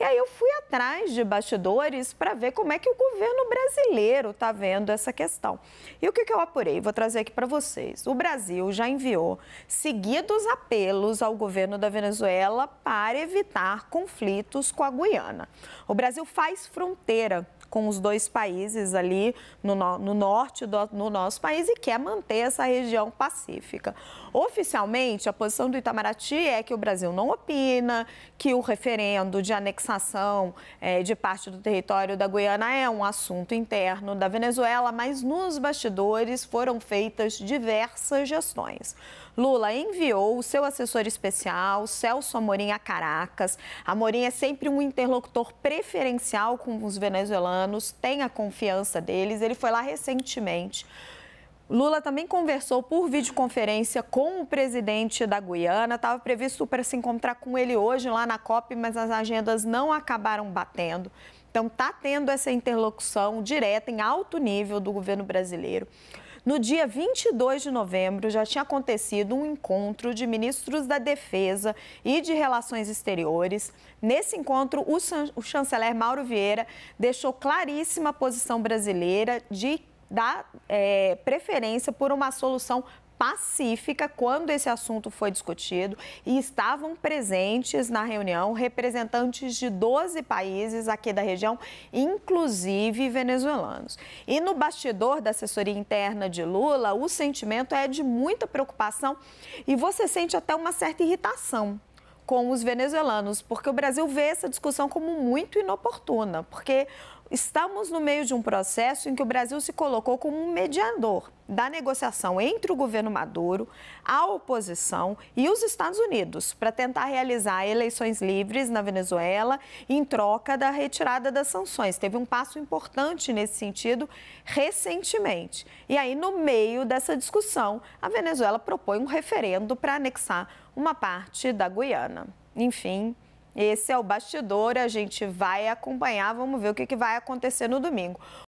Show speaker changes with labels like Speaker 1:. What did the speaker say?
Speaker 1: E aí eu fui atrás de bastidores para ver como é que o governo brasileiro está vendo essa questão. E o que, que eu apurei? Vou trazer aqui para vocês. O Brasil já enviou seguidos apelos ao governo da Venezuela para evitar conflitos com a Guiana. O Brasil faz fronteira com os dois países ali no, no norte do no nosso país e quer manter essa região pacífica. Oficialmente, a posição do Itamaraty é que o Brasil não opina, que o referendo de anexação é, de parte do território da Guiana é um assunto interno da Venezuela, mas nos bastidores foram feitas diversas gestões. Lula enviou o seu assessor especial, Celso Amorim, a Caracas. Amorim é sempre um interlocutor preferencial com os venezuelanos tem a confiança deles. Ele foi lá recentemente Lula também conversou por videoconferência com o presidente da Guiana. Estava previsto para se encontrar com ele hoje lá na COP, mas as agendas não acabaram batendo. Então, está tendo essa interlocução direta em alto nível do governo brasileiro. No dia 22 de novembro, já tinha acontecido um encontro de ministros da Defesa e de Relações Exteriores. Nesse encontro, o chanceler Mauro Vieira deixou claríssima a posição brasileira de dar é, preferência por uma solução pacífica quando esse assunto foi discutido e estavam presentes na reunião representantes de 12 países aqui da região, inclusive venezuelanos. E no bastidor da assessoria interna de Lula, o sentimento é de muita preocupação e você sente até uma certa irritação com os venezuelanos, porque o Brasil vê essa discussão como muito inoportuna, porque Estamos no meio de um processo em que o Brasil se colocou como um mediador da negociação entre o governo Maduro, a oposição e os Estados Unidos para tentar realizar eleições livres na Venezuela em troca da retirada das sanções. Teve um passo importante nesse sentido recentemente. E aí, no meio dessa discussão, a Venezuela propõe um referendo para anexar uma parte da Guiana. Enfim, esse é o bastidor, a gente vai acompanhar, vamos ver o que, vai acontecer no domingo.